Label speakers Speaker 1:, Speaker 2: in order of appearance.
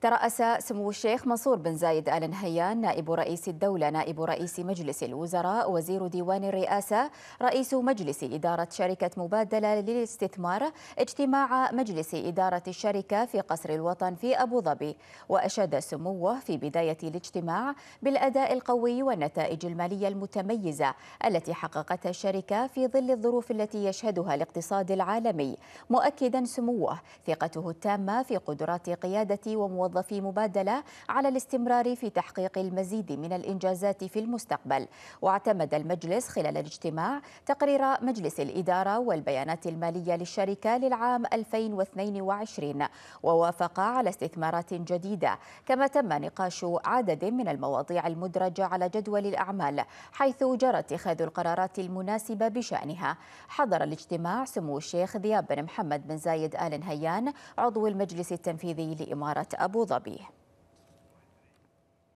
Speaker 1: ترأس سمو الشيخ منصور بن زايد آل نهيان نائب رئيس الدولة نائب رئيس مجلس الوزراء وزير ديوان الرئاسة رئيس مجلس إدارة شركة مبادلة للاستثمار اجتماع مجلس إدارة الشركة في قصر الوطن في أبو ظبي وأشاد سموه في بداية الاجتماع بالأداء القوي والنتائج المالية المتميزة التي حققتها الشركة في ظل الظروف التي يشهدها الاقتصاد العالمي مؤكدا سموه ثقته التامة في قدرات قيادة وموظفين موظفي مبادلة على الاستمرار في تحقيق المزيد من الإنجازات في المستقبل واعتمد المجلس خلال الاجتماع تقرير مجلس الإدارة والبيانات المالية للشركة للعام 2022 ووافق على استثمارات جديدة كما تم نقاش عدد من المواضيع المدرجة على جدول الأعمال حيث جرى اتخاذ القرارات المناسبة بشأنها حضر الاجتماع سمو الشيخ ذياب بن محمد بن زايد آل نهيان عضو المجلس التنفيذي لإمارة أبو أبو ظبي